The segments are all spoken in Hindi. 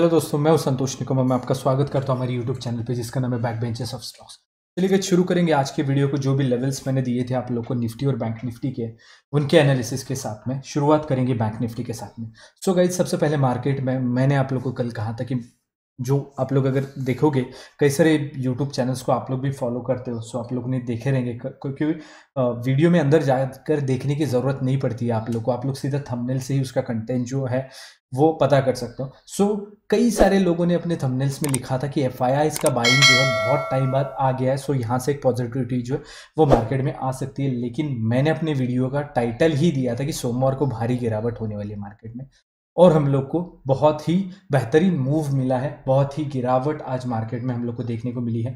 हेलो दोस्तों मैं हूं संतोष निकोमा मैं आपका स्वागत करता हूं हमारे यूट्यूब चैनल पे जिसका नाम है बैक बेंचेस ऑफ स्टॉक्स चलिए शुरू करेंगे आज के वीडियो को जो भी लेवल्स मैंने दिए थे आप लोग को निफ्टी और बैंक निफ्टी के उनके एनालिसिस के साथ में शुरुआत करेंगे बैंक निफ्टी के साथ में सो so गाइज सबसे पहले मार्केट में मैंने आप लोग को कल कहा था कि जो आप लोग अगर देखोगे कई सारे यूट्यूब चैनल्स को आप लोग भी फॉलो करते हो सो आप लोग ने देखे रहेंगे क्योंकि वीडियो में अंदर जाकर देखने की ज़रूरत नहीं पड़ती है आप लोग को आप लोग सीधा थंबनेल से ही उसका कंटेंट जो है वो पता कर सकते हो सो कई सारे लोगों ने अपने थंबनेल्स में लिखा था कि एफ आई इसका बाइंग जो है बहुत टाइम बाद आ गया है सो यहाँ से एक पॉजिटिविटी जो है वो मार्केट में आ सकती है लेकिन मैंने अपने वीडियो का टाइटल ही दिया था कि सोमवार को भारी गिरावट होने वाली है मार्केट में और हम लोग को बहुत ही बेहतरीन मूव मिला है बहुत ही गिरावट आज मार्केट में हम लोग को देखने को मिली है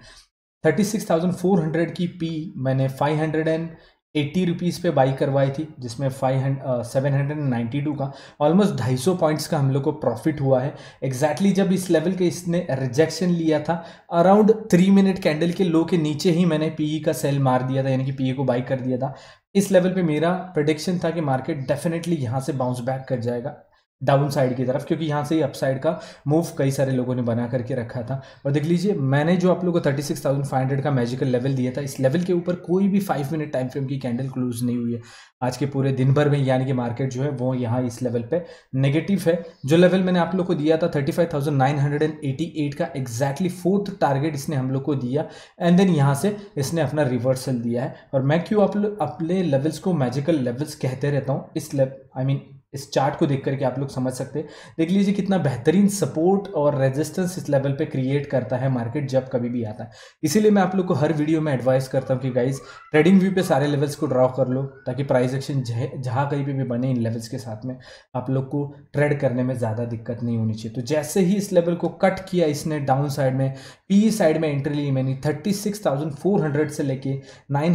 36,400 की पी मैंने 580 रुपीज पे बाई करवाई थी जिसमें five seven hundred ninety two का ऑलमोस्ट ढाई सौ पॉइंट्स का हम लोग को प्रॉफिट हुआ है एग्जैक्टली exactly जब इस लेवल के इसने रिजेक्शन लिया था अराउंड थ्री मिनट कैंडल के लो के नीचे ही मैंने पीई का सेल मार दिया था यानी कि ई को बाई कर दिया था इस लेवल पे मेरा प्रडिक्शन था कि मार्केट डेफिनेटली यहाँ से बाउंस बैक कर जाएगा डाउन साइड की तरफ क्योंकि यहाँ से ही अपसाइड का मूव कई सारे लोगों ने बना करके रखा था और देख लीजिए मैंने जो आप लोगों को thirty six thousand five hundred का मैजिकल लेवल दिया था इस लेवल के ऊपर कोई भी फाइव मिनट टाइम फ्रेम की कैंडल क्लोज नहीं हुई है आज के पूरे दिन भर में यानी कि मार्केट जो है वो यहाँ इस लेवल पर नेगेटिव है जो लेवल मैंने आप लोग को दिया था एट का एग्जैक्टली फोर्थ टारगेट इसने हम लोग को दिया एंड देन यहाँ से इसने अपना रिवर्सल दिया है और मैं क्यों आप लोग अपने लेवल्स को मैजिकल लेवल्स कहते रहता हूँ इस लेव आई मीन इस चार्ट को देख करके आप लोग समझ सकते हैं देख लीजिए कितना बेहतरीन सपोर्ट और रेजिस्टेंस इस लेवल पे क्रिएट करता है मार्केट जब कभी भी आता है इसीलिए मैं आप लोग को हर वीडियो में एडवाइस करता हूँ कि गाइज ट्रेडिंग व्यू पे सारे लेवल्स को ड्रॉ कर लो ताकि प्राइस एक्शन जहाँ कहीं पर भी बने इन लेवल्स के साथ में आप लोग को ट्रेड करने में ज़्यादा दिक्कत नहीं होनी चाहिए तो जैसे ही इस लेवल को कट किया इसने डाउन साइड में पी साइड e में एंट्री ली मैंने थर्टी से लेके नाइन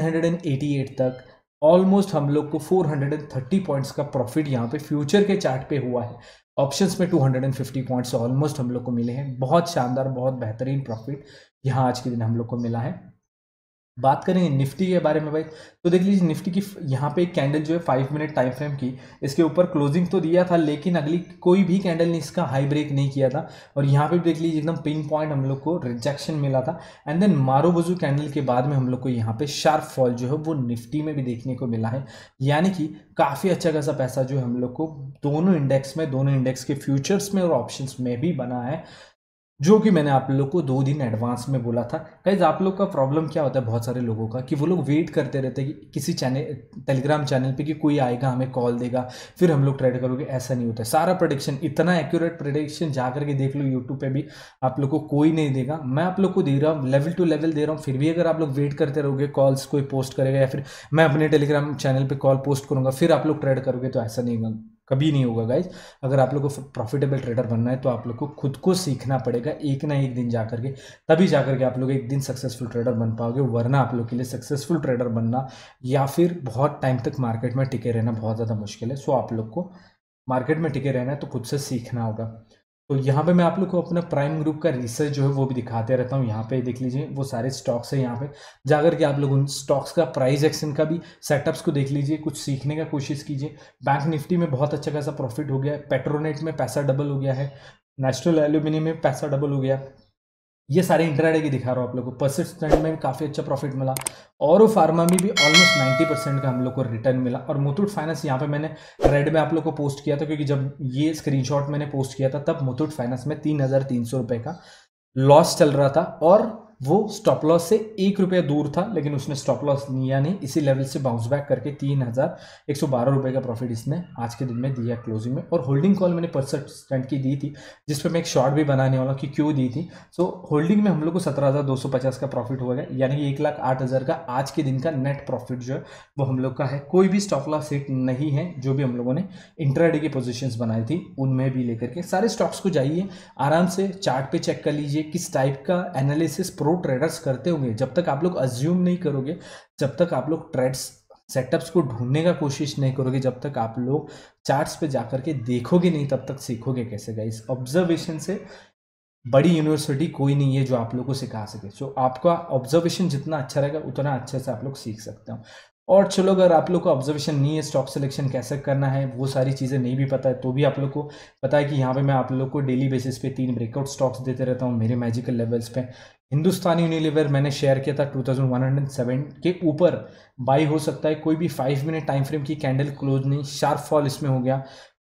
तक ऑलमोस्ट हम लोग को 430 पॉइंट्स का प्रॉफिट यहाँ पे फ्यूचर के चार्ट पे हुआ है ऑप्शंस में 250 पॉइंट्स ऑलमोस्ट हम लोग को मिले हैं बहुत शानदार बहुत बेहतरीन प्रॉफिट यहाँ आज के दिन हम लोग को मिला है बात करेंगे निफ्टी के बारे में भाई तो देख लीजिए निफ्टी की यहाँ पे एक कैंडल जो है फाइव मिनट टाइम फ्रेम की इसके ऊपर क्लोजिंग तो दिया था लेकिन अगली कोई भी कैंडल ने इसका हाई ब्रेक नहीं किया था और यहाँ पे देख लीजिए एकदम पिन पॉइंट हम लोग को रिजेक्शन मिला था एंड देन मारो बजू कैंडल के बाद में हम लोग को यहाँ पे शार्प फॉल जो है वो निफ्टी में भी देखने को मिला है यानी कि काफ़ी अच्छा खासा पैसा जो है हम लोग को दोनों इंडेक्स में दोनों इंडेक्स के फ्यूचर्स में और ऑप्शन में भी बना है जो कि मैंने आप लोग को दो दिन एडवांस में बोला था गाइज आप लोग का प्रॉब्लम क्या होता है बहुत सारे लोगों का कि वो लोग वेट करते रहते हैं कि किसी चैनल टेलीग्राम चैनल पे कि कोई आएगा हमें कॉल देगा फिर हम लोग ट्रेड करोगे ऐसा नहीं होता है सारा प्रोडिक्शन इतना एक्यूरेट प्रोडिक्शन जा करके देख लो यूट्यूब पर भी आप लोग को कोई नहीं देगा मैं आप लोग को दे रहा हूँ लेवल टू लेवल दे रहा हूँ फिर भी अगर आप लोग वेट करते रहोगे कॉल्स कोई पोस्ट करेगा या फिर मैं अपने टेलीग्राम चैनल पर कॉल पोस्ट करूँगा फिर आप लोग ट्रेड करोगे तो ऐसा नहीं होगा कभी नहीं होगा गाइज अगर आप लोग को प्रॉफिटेबल ट्रेडर बनना है तो आप लोग को खुद को सीखना पड़ेगा एक ना एक दिन जा करके तभी जा करके आप लोग एक दिन सक्सेसफुल ट्रेडर बन पाओगे वरना आप लोग के लिए सक्सेसफुल ट्रेडर बनना या फिर बहुत टाइम तक मार्केट में टिके रहना बहुत ज़्यादा मुश्किल है सो आप लोग को मार्केट में टिके रहना है तो खुद से सीखना होगा तो यहाँ पे मैं आप लोग को अपना प्राइम ग्रुप का रिसर्च जो है वो भी दिखाते रहता हूँ यहाँ पे देख लीजिए वो सारे स्टॉक्स है यहाँ पे जाकर के आप लोग उन स्टॉक्स का प्राइस एक्शन का भी सेटअप्स को देख लीजिए कुछ सीखने का कोशिश कीजिए बैंक निफ्टी में बहुत अच्छा खासा प्रॉफिट हो गया है पेट्रोनेट में पैसा डबल हो गया है नेशनल एल्यूमिनियम में पैसा डबल हो गया ये सारे इंटराडे की दिखा रहा हूँ आप लोगों को परसिस्टेंट में काफ़ी अच्छा प्रॉफिट मिला और फार्मा में भी ऑलमोस्ट नाइन्टी परसेंट का हम लोग को रिटर्न मिला और मुथूट फाइनेंस यहाँ पे मैंने रेड में आप लोग को पोस्ट किया था क्योंकि जब ये स्क्रीनशॉट मैंने पोस्ट किया था तब मुथूट फाइनेंस में तीन हज़ार तीन सौ का लॉस चल रहा था और वो स्टॉप लॉस से एक रुपया दूर था लेकिन उसने स्टॉप लॉस लिया नहीं इसी लेवल से बाउंस बैक करके तीन हज़ार एक सौ बारह रुपये का प्रॉफिट इसने आज के दिन में दिया क्लोजिंग में और होल्डिंग कॉल मैंने परसेंट की दी थी जिस पर मैं एक शॉर्ट भी बनाने वाला कि क्यों दी थी सो होल्डिंग में हम लोग को सत्रह हज़ार दो सौ पचास का प्रॉफिट हुआ गया यानी कि एक लाख आठ हज़ार का आज के दिन का नेट प्रॉफिट जो है वो हम लोग का है कोई भी स्टॉप लॉस हिट नहीं है जो भी हम लोगों ने इंटरडे की पोजिशन बनाई थी उनमें भी लेकर के सारे स्टॉक्स को जाइए आराम से चार्ट पे चेक कर लीजिए किस टाइप का एनालिसिस प्रो प्रो ट्रेडर्स करते होंगे जब तक आप लोग अज्यूम नहीं करोगे जब तक आप लोग ट्रेड्स सेटअप्स को ढूंढने का कोशिश नहीं करोगे जब तक आप लोग चार्ट्स पे जा करके देखोगे नहीं तब तक सीखोगे कैसे गाइस ऑब्जर्वेशन से बड़ी यूनिवर्सिटी कोई नहीं है जो आप लोगों को सिखा सके सो आपका ऑब्जर्वेशन जितना अच्छा रहेगा उतना अच्छे से आप लोग सीख सकते हो और चलो अगर आप लोग को ऑब्जर्वेशन नहीं है स्टॉक सिलेक्शन कैसे करना है वो सारी चीज़ें नहीं भी पता है तो भी आप लोग को पता है कि यहाँ पे मैं आप लोग को डेली बेसिस पे तीन ब्रेकआउट स्टॉक्स देते रहता हूँ मेरे मैजिकल लेवल्स पे हिंदुस्तानी यूनिलीवर मैंने शेयर किया था 2107 के ऊपर बाई हो सकता है कोई भी फाइव मिनट टाइम फ्रेम की कैंडल क्लोज नहीं शार्प फॉल इसमें हो गया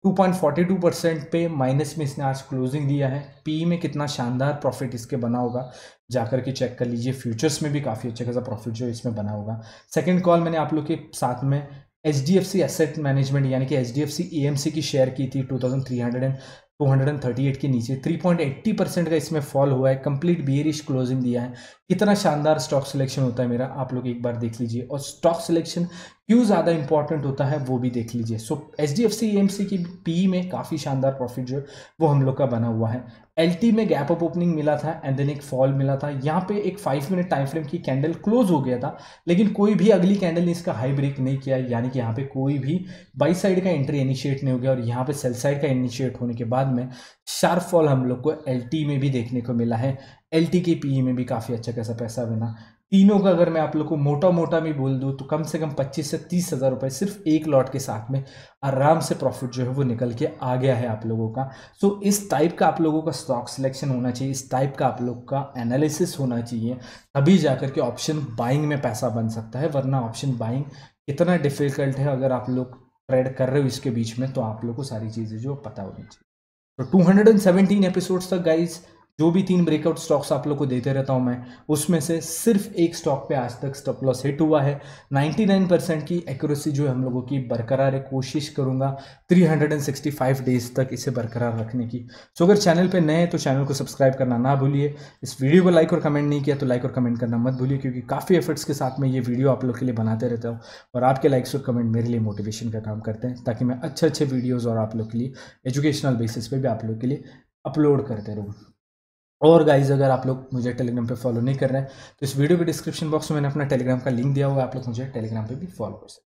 2.42 परसेंट पे माइनस में इसने आज क्लोजिंग दिया है पी में कितना शानदार प्रॉफिट इसके बना होगा जाकर के चेक कर लीजिए फ्यूचर्स में भी काफ़ी अच्छा खासा प्रॉफिट जो इसमें बना होगा सेकेंड कॉल मैंने आप लोग के साथ में H D F C asset management यानी कि H D F C A M C की शेयर की थी two thousand three hundred and 238 के नीचे 3.80 परसेंट का इसमें फॉल हुआ है कंप्लीट बियरिश क्लोजिंग दिया है कितना शानदार स्टॉक सिलेक्शन होता है मेरा आप लोग एक बार देख लीजिए और स्टॉक सिलेक्शन क्यों ज़्यादा इंपॉर्टेंट होता है वो भी देख लीजिए so H D F C M C की पी e में काफ़ी शानदार प्रॉफिट जो है वो हम लोग का बना हुआ है एल टी में गैप अप ओपनिंग मिला था एंड देन एक फॉल मिला था यहाँ पे एक फाइव मिनट टाइम फ्रेम की कैंडल क्लोज हो गया था लेकिन कोई भी अगली कैंडल ने इसका हाई ब्रेक नहीं किया यानी कि यहाँ पे कोई भी बाई साइड का एंट्री इनिशिएट नहीं हो गया और यहाँ पे सेल साइड का इनिशिएट होने के बाद में शार्प फॉल हम लोग को एल टी में भी देखने को मिला है एल टी की पी e में भी काफ़ी अच्छा खासा पैसा बना तीनों का अगर मैं आप लोग को मोटा मोटा भी बोल दूँ तो कम से कम पच्चीस से तीस हज़ार रुपये सिर्फ एक लॉट के साथ में आराम से प्रॉफिट जो है वो निकल के आ गया है आप लोगों का सो so, इस टाइप का आप लोगों का स्टॉक सिलेक्शन होना चाहिए इस टाइप का आप लोग का एनालिसिस होना चाहिए तभी जा के ऑप्शन बाइंग में पैसा बन सकता है वरना ऑप्शन बाइंग इतना डिफ़िकल्ट है अगर आप लोग ट्रेड कर रहे हो इसके बीच में तो आप लोग को सारी चीज़ें जो पता होनी चाहिए तो two hundred and seventeen episodes तक गाइज़ जो भी तीन ब्रेकआउट स्टॉक्स आप लोग को देते रहता हूं मैं उसमें से सिर्फ एक स्टॉक पे आज तक स्टॉप लॉस हिट हुआ है 99 परसेंट की एक्यूरेसी जो है हम लोगों की बरकरार है कोशिश करूंगा 365 डेज तक इसे बरकरार रखने की सो अगर चैनल पे नए हैं तो चैनल को सब्सक्राइब करना ना भूलिए इस वीडियो को लाइक और कमेंट नहीं किया तो लाइक और कमेंट करना मत भूलिए क्योंकि काफ़ी एफर्ट्स के साथ में ये वीडियो आप लोग के लिए बनाते रहता हूँ और आपके लाइक्स और कमेंट मेरे लिए मोटिवेशन का काम करते हैं ताकि मैं अच्छे अच्छे वीडियोज़ और आप लोग के लिए एजुकेशनल बेसिस पर भी आप लोग के लिए अपलोड करते रहूँ और गाइज अगर आप लोग मुझे टेलीग्राम पे फॉलो नहीं कर रहे हैं तो इस वीडियो के डिस्क्रिप्शन बॉक्स में मैंने अपना टेलीग्राम का लिंक दिया हुआ है आप लोग मुझे टेलीग्राम पे भी फॉलो कर सकते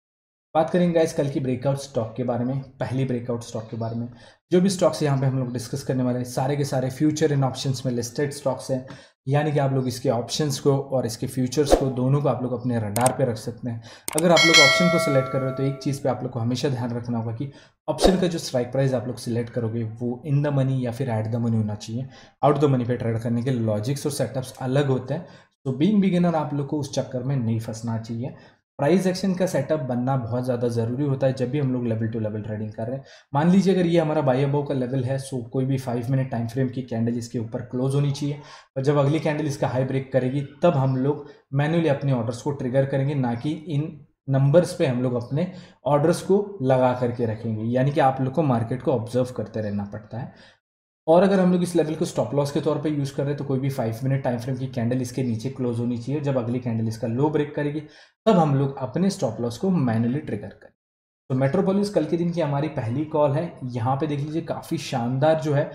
बात करेंगे गाइज कल की ब्रेकआउट स्टॉक के बारे में पहली ब्रेकआउट स्टॉक के बारे में जो भी स्टॉक्स यहाँ पे हम लोग डिस्कस करने वाले हैं सारे के सारे फ्यूचर एंड ऑप्शन में लिस्टेड स्टॉक्स हैं यानी कि आप लोग इसके ऑप्शंस को और इसके फ्यूचर्स को दोनों को आप लोग अपने रडार पे रख सकते हैं अगर आप लोग ऑप्शन को सिलेक्ट कर रहे हो तो एक चीज़ पे आप लोग को हमेशा ध्यान रखना होगा कि ऑप्शन का जो स्ट्राइक प्राइस आप लोग सिलेक्ट करोगे वो इन द मनी या फिर एट द मनी होना चाहिए आउट द मनी पे ट्रेड करने के लॉजिक्स और सेटअप्स अलग होते हैं तो बीइंग बिगिनर आप लोग को उस चक्कर में नहीं फंसना चाहिए प्राइस एक्शन का सेटअप बनना बहुत ज़्यादा ज़रूरी होता है जब भी हम लोग लेवल टू लेवल ट्रेडिंग कर रहे हैं मान लीजिए अगर ये हमारा बाई अबो का लेवल है सो कोई भी फाइव मिनट टाइम फ्रेम की कैंडल इसके ऊपर क्लोज होनी चाहिए और जब अगली कैंडल इसका हाई ब्रेक करेगी तब हम लोग मैनुअली अपने ऑर्डर्स को ट्रिगर करेंगे ना कि इन नंबर्स पे हम लोग अपने ऑर्डर्स को लगा करके रखेंगे यानी कि आप लोग को मार्केट को ऑब्जर्व करते रहना पड़ता है और अगर हम लोग इस लेवल को स्टॉप लॉस के तौर पे यूज़ कर रहे हैं तो कोई भी फाइव मिनट टाइम फ्रेम की कैंडल इसके नीचे क्लोज होनी चाहिए जब अगली कैंडल इसका लो ब्रेक करेगी तब हम लोग अपने स्टॉप लॉस को मैनुअली ट्रिगर करें तो मेट्रोपोलिस कल के दिन की हमारी पहली कॉल है यहाँ पे देख लीजिए काफ़ी शानदार जो है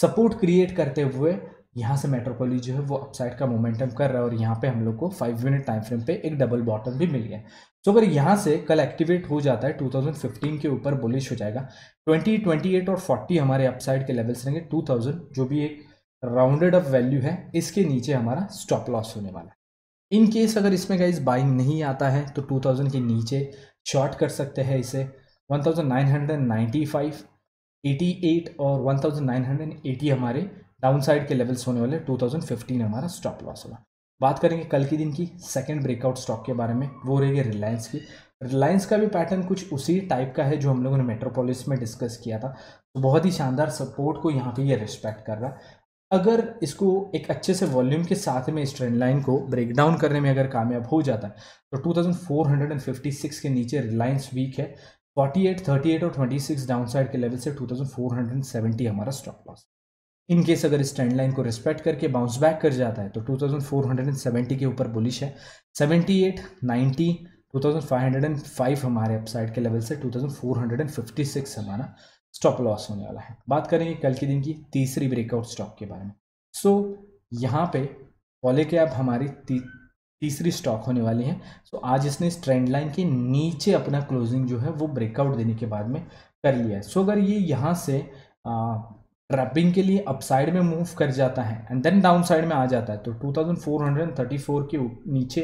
सपोर्ट क्रिएट करते हुए यहाँ से मेट्रोपोली जो है वो अपसाइड का मोमेंटम कर रहा है और यहाँ पे हम लोग को फाइव मिनट टाइम फ्रेम पे एक डबल बॉटम भी मिल गया तो अगर यहाँ से कल एक्टिवेट हो जाता है 2015 के ऊपर बुलिश हो जाएगा 20, 28 और 40 हमारे अपसाइड के लेवल्स रहेंगे 2000 जो भी एक राउंडेड अप वैल्यू है इसके नीचे हमारा स्टॉप लॉस होने वाला है इन केस अगर इसमें गाइज बाइंग नहीं आता है तो 2000 के नीचे शॉर्ट कर सकते हैं इसे 1995, 88 और 1980 हमारे डाउनसाइड के लेवल्स होने वाले 2015 हमारा स्टॉप लॉस होगा बात करेंगे कल के दिन की सेकेंड ब्रेकआउट स्टॉक के बारे में वो रहेगी रिलायंस की रिलायंस का भी पैटर्न कुछ उसी टाइप का है जो हम लोगों ने मेट्रोपोलिस में डिस्कस किया था तो बहुत ही शानदार सपोर्ट को यहाँ पे ये रिस्पेक्ट कर रहा है अगर इसको एक अच्छे से वॉल्यूम के साथ में इस ट्रेंड लाइन को ब्रेक डाउन करने में अगर कामयाब हो जाता है तो 2456 के नीचे रिलायंस वीक है 48, 38 और 26 डाउनसाइड के लेवल से 2470 हमारा स्टॉप लॉस इन केस अगर स्टैंड लाइन को रिस्पेक्ट करके बाउंस बैक कर जाता है तो 2470 के ऊपर बुलिश है 78, 90, 2505 हमारे अपसाइड के लेवल से 2456 हमारा स्टॉप लॉस होने वाला है बात करेंगे कल के दिन की तीसरी ब्रेकआउट स्टॉक के बारे में सो so, यहाँ पे पॉले के अब हमारी ती, तीसरी स्टॉक होने वाली है सो so, आज इसने इस ट्रेंड लाइन के नीचे अपना क्लोजिंग जो है वो ब्रेकआउट देने के बाद में कर लिया है सो so, अगर ये यहाँ से आ, रबिंग के लिए अपसाइड में मूव कर जाता है एंड देन डाउन साइड में आ जाता है तो 2434 के नीचे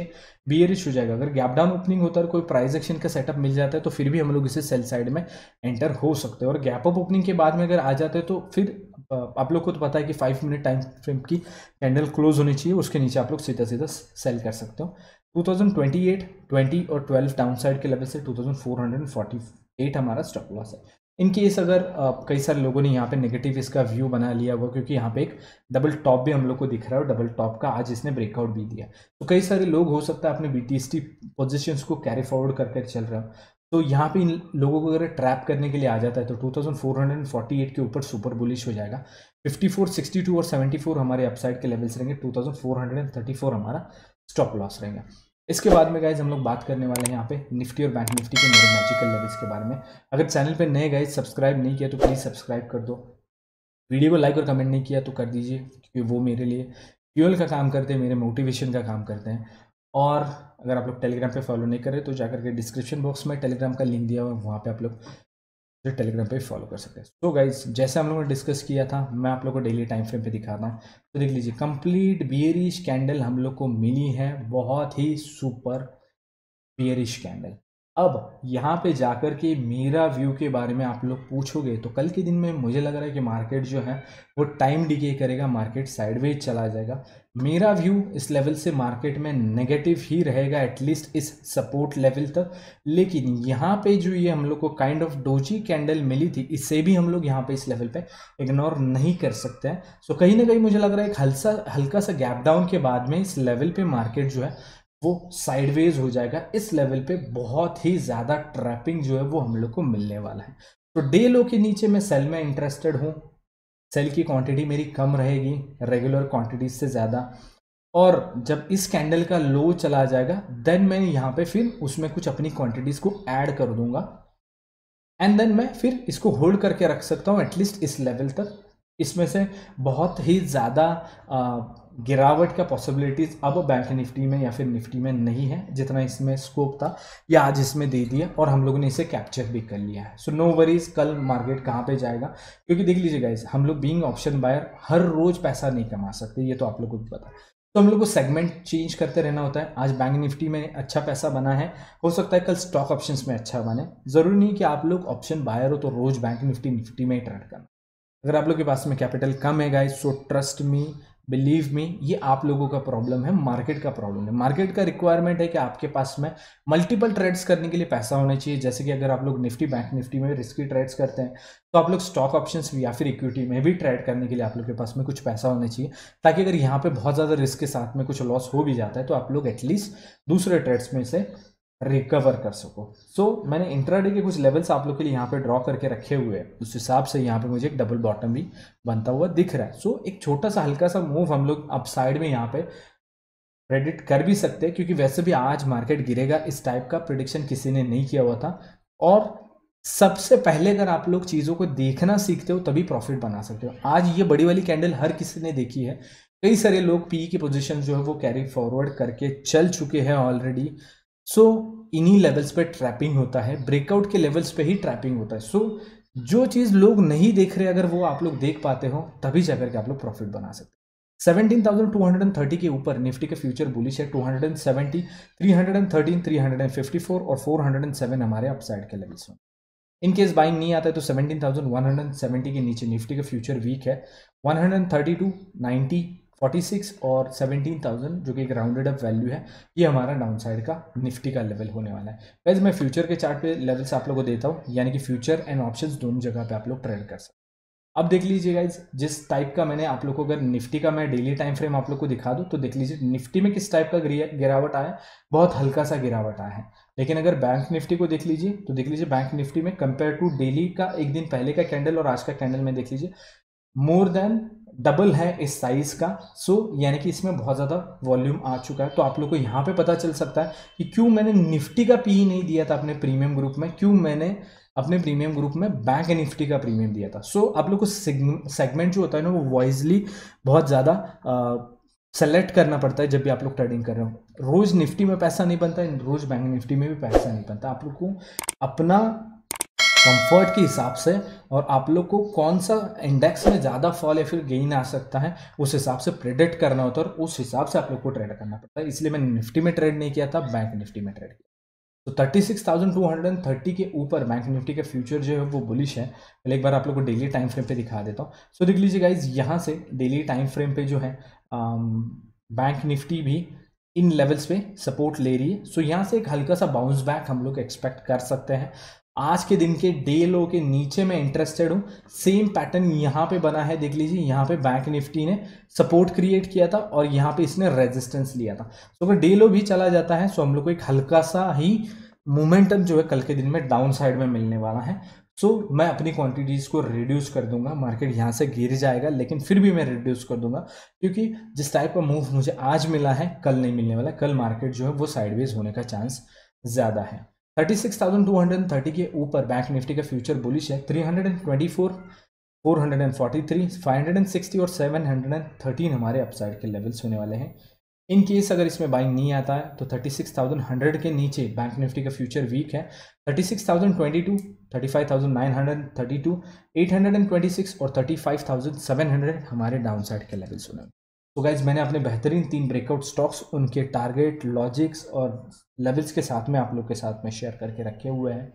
बी हो जाएगा अगर गैप डाउन ओपनिंग होता है कोई प्राइस एक्शन का सेटअप मिल जाता है तो फिर भी हम लोग इसे सेल साइड में एंटर हो सकते हैं और गैप अप ओपनिंग के बाद में अगर आ जाता है तो फिर आप लोग को तो पता है कि फाइव मिनट टाइम फ्रेम की कैंडल क्लोज होनी चाहिए उसके नीचे आप लोग सीधा सीधा सेल कर सकते हो 2028, 20 और 12 डाउन साइड के लेवल से 2448 हमारा स्टॉप लॉस है इन केस अगर कई सारे लोगों ने यहाँ पे नेगेटिव इसका व्यू बना लिया होगा क्योंकि यहाँ पे एक डबल टॉप भी हम लोग को दिख रहा है और डबल टॉप का आज इसने ब्रेकआउट भी दिया तो कई सारे लोग हो सकता है अपने बी टी को कैरी फॉरवर्ड कर कर चल रहा हो तो यहाँ पे इन लोगों को अगर ट्रैप करने के लिए आ जाता है तो टू के ऊपर सुपर बुलिश हो जाएगा फिफ्टी 62 और सेवेंटी हमारे अपसाइड के लेवल्स रहेंगे टू हमारा स्टॉप लॉस रहेगा इसके बाद में गाइज हम लोग बात करने वाले हैं यहाँ पे निफ्टी और बैंक निफ्टी के मेरे मैजिकल लेवल्स के बारे में अगर चैनल पे नए गाइज सब्सक्राइब नहीं किया तो प्लीज़ सब्सक्राइब कर दो वीडियो को लाइक और कमेंट नहीं किया तो कर दीजिए क्योंकि वो मेरे लिए फ्यूल का, काम करते हैं मेरे मोटिवेशन का काम करते हैं और अगर आप लोग टेलीग्राम पे फॉलो नहीं करें तो जाकर के डिस्क्रिप्शन बॉक्स में टेलीग्राम का लिंक दिया हुआ है वहाँ पे आप लोग जो टेलीग्राम पे फॉलो कर सकते हैं सो गाइज जैसे हम लोगों ने डिस्कस किया था मैं आप लोग को डेली टाइम फ्रेम पे दिखाता हूँ तो देख लीजिए कंप्लीट बियरिश कैंडल हम लोग को मिली है बहुत ही सुपर बियरिश कैंडल अब यहाँ पे जाकर के मेरा व्यू के बारे में आप लोग पूछोगे तो कल के दिन में मुझे लग रहा है कि मार्केट जो है वो टाइम डिके करेगा मार्केट साइडवेज चला जाएगा मेरा व्यू इस लेवल से मार्केट में नेगेटिव ही रहेगा एटलीस्ट इस सपोर्ट लेवल तक लेकिन यहाँ पे जो ये हम लोग को काइंड ऑफ डोजी कैंडल मिली थी इससे भी हम लोग यहाँ पे इस लेवल पे इग्नोर नहीं कर सकते हैं सो कहीं ना कहीं मुझे लग रहा है एक हल्सा हल्का सा गैप डाउन के बाद में इस लेवल पे मार्केट जो है वो साइडवेज हो जाएगा इस लेवल पे बहुत ही ज़्यादा ट्रैपिंग जो है वो हम लोग को मिलने वाला है तो डे लो के नीचे मैं सेल में इंटरेस्टेड हूँ सेल की क्वांटिटी मेरी कम रहेगी रेगुलर क्वांटिटीज से ज़्यादा और जब इस कैंडल का लो चला जाएगा देन मैं यहाँ पे फिर उसमें कुछ अपनी क्वांटिटीज़ को ऐड कर दूंगा एंड देन मैं फिर इसको होल्ड करके रख सकता हूँ एटलीस्ट इस लेवल तक इसमें से बहुत ही ज़्यादा गिरावट का पॉसिबिलिटीज़ अब बैंक निफ्टी में या फिर निफ्टी में नहीं है जितना इसमें स्कोप था या आज इसमें दे दिया और हम लोगों ने इसे कैप्चर भी कर लिया है सो नो वरीज कल मार्केट कहाँ पे जाएगा क्योंकि देख लीजिए गाइज हम लोग बींग ऑप्शन बायर हर रोज़ पैसा नहीं कमा सकते ये तो आप लोग को भी पता तो हम लोग को सेगमेंट चेंज करते रहना होता है आज बैंक निफ्टी में अच्छा पैसा बना है हो सकता है कल स्टॉक ऑप्शंस में अच्छा बने ज़रूरी नहीं कि आप लोग ऑप्शन बायर हो तो रोज़ बैंक निफ्टी निफ्टी में ही ट्रेड करना अगर आप लोग के पास में कैपिटल कम है guys so trust me believe me ये आप लोगों का प्रॉब्लम है मार्केट का प्रॉब्लम है मार्केट का रिक्वायरमेंट है कि आपके पास में मल्टीपल ट्रेड्स करने के लिए पैसा होना चाहिए जैसे कि अगर आप लोग निफ्टी बैंक निफ्टी में रिस्की ट्रेड्स करते हैं तो आप लोग स्टॉक ऑप्शन या फिर इक्विटी में भी ट्रेड करने के लिए आप लोग के पास में कुछ पैसा होना चाहिए ताकि अगर यहाँ पर बहुत ज़्यादा रिस्क के साथ में कुछ लॉस हो भी जाता है तो आप लोग एटलीस्ट दूसरे ट्रेड्स में से रिकवर कर सको सो so, मैंने इंट्राडे के कुछ लेवल्स आप लोग के लिए यहाँ पे ड्रॉ करके रखे हुए हैं उस हिसाब से यहाँ पे मुझे एक डबल बॉटम भी बनता हुआ दिख रहा है सो so, एक छोटा सा हल्का सा मूव हम लोग अप साइड में यहाँ पे प्रेडिक्ट कर भी सकते हैं क्योंकि वैसे भी आज मार्केट गिरेगा इस टाइप का प्रिडिक्शन किसी ने नहीं किया हुआ था और सबसे पहले अगर आप लोग चीज़ों को देखना सीखते हो तभी प्रॉफिट बना सकते हो आज ये बड़ी वाली कैंडल हर किसी ने देखी है कई सारे लोग पी e की पोजीशन जो है वो कैरी फॉरवर्ड करके चल चुके हैं ऑलरेडी सो इन्हीं लेवल्स पे ट्रैपिंग होता है ब्रेकआउट के लेवल्स पर ही ट्रैपिंग होता है सो so, जो चीज़ लोग नहीं देख रहे अगर वो आप लोग देख पाते हो तभी जाकर के आप लोग प्रॉफिट बना सकते seventeen thousand two hundred and thirty के ऊपर निफ्टी का फ्यूचर बुलिश है two hundred and seventy three hundred and thirteen three hundred and fifty four और फोर हंड्रेड एंड सेवन हमारे अपसाइड के लेवल्स में इन केस बाइंग नहीं आता है तो सेवेंटी के नीचे निफ्टी का फ्यूचर वीक है one hundred and thirty two 90, 46 और 17,000 जो कि एक राउंडेड अप वैल्यू है ये हमारा डाउन साइड का निफ्टी का लेवल होने वाला है वैसे मैं फ्यूचर के चार्ट पे लेवल्स आप लोगों को देता हूँ यानी कि फ्यूचर एंड ऑप्शंस दोनों जगह पे आप लोग ट्रेड कर सकते अब देख लीजिए गाइज जिस टाइप का मैंने आप लोग को अगर निफ्टी का मैं डेली टाइम फ्रेम आप लोग को दिखा दूँ तो देख लीजिए निफ्टी में किस टाइप का गिरावट आया बहुत हल्का सा गिरावट आया है लेकिन अगर बैंक निफ्टी को देख लीजिए तो देख लीजिए बैंक निफ्टी में कंपेयर टू डेली का एक दिन पहले का कैंडल और आज का कैंडल में देख लीजिए मोर देन डबल है इस साइज़ का सो यानी कि इसमें बहुत ज़्यादा वॉल्यूम आ चुका है तो आप लोग को यहाँ पे पता चल सकता है कि क्यों मैंने निफ्टी का पी e नहीं दिया था अपने प्रीमियम ग्रुप में क्यों मैंने अपने प्रीमियम ग्रुप में बैंक निफ्टी का प्रीमियम दिया था सो so, आप लोग को सेगमेंट जो होता है ना वो वॉइजली बहुत ज़्यादा सेलेक्ट करना पड़ता है जब भी आप लोग ट्रेडिंग कर रहे हो रोज़ निफ्टी में पैसा नहीं बनता है रोज़ बैंक निफ्टी में भी पैसा नहीं बनता आप लोग को अपना कंफर्ट के हिसाब से और आप लोग को कौन सा इंडेक्स में ज़्यादा फॉल या फिर गेन आ सकता है उस हिसाब से प्रेडिक्ट करना होता है और उस हिसाब से आप लोग को ट्रेड करना पड़ता है इसलिए मैंने निफ्टी में ट्रेड नहीं किया था बैंक निफ्टी में ट्रेड किया तो 36,230 के ऊपर बैंक निफ्टी के फ्यूचर जो है वो बुलिश है पहले एक बार आप लोग को डेली टाइम फ्रेम पे दिखा देता हूँ सो देख लीजिए गाइज यहाँ से डेली टाइम फ्रेम पे जो है बैंक um, निफ्टी भी इन लेवल्स पे सपोर्ट ले रही है सो so, यहाँ से एक हल्का सा बाउंस बैक हम लोग एक्सपेक्ट कर सकते हैं आज के दिन के डे लो के नीचे मैं इंटरेस्टेड हूँ सेम पैटर्न यहाँ पे बना है देख लीजिए यहाँ पे बैंक निफ्टी ने सपोर्ट क्रिएट किया था और यहाँ पे इसने रेजिस्टेंस लिया था सो अगर डे लो भी चला जाता है सो हम लोग को एक हल्का सा ही मोमेंटम जो है कल के दिन में डाउन साइड में मिलने वाला है सो so, मैं अपनी क्वांटिटीज़ को रिड्यूस कर दूंगा मार्केट यहाँ से गिर जाएगा लेकिन फिर भी मैं रिड्यूस कर दूंगा क्योंकि जिस टाइप का मूव मुझे आज मिला है कल नहीं मिलने वाला कल मार्केट जो है वो साइडवेज होने का चांस ज़्यादा है 36,230 के ऊपर बैंक निफ्टी का फ्यूचर बुलिश है 324, 443, 560 और 713 हमारे अपसाइड के लेवल्स होने वाले हैं इन केस अगर इसमें बाइंग नहीं आता है तो 36,100 के नीचे बैंक निफ्टी का फ्यूचर वीक है 36,022, 35,932, 826 और 35,700 हमारे डाउनसाइड के लेवल्स होने वाले तो गाइज मैंने अपने बेहतरीन तीन ब्रेकआउट स्टॉक्स उनके टारगेट लॉजिक्स और लेवल्स के साथ में आप लोग के साथ में शेयर करके रखे हुए हैं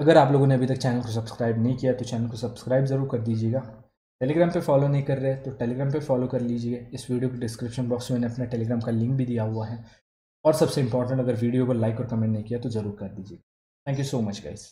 अगर आप लोगों ने अभी तक चैनल को सब्सक्राइब नहीं किया तो चैनल को सब्सक्राइब ज़रूर कर दीजिएगा टेलीग्राम पे फॉलो नहीं कर रहे तो टेलीग्राम पे फॉलो कर लीजिए इस वीडियो के डिस्क्रिप्शन बॉक्स में मैंने अपने टेलीग्राम का लिंक भी दिया हुआ है और सबसे इंपॉर्टेंट अगर वीडियो को लाइक और कमेंट नहीं किया तो ज़रूर कर दीजिए thank you so much guys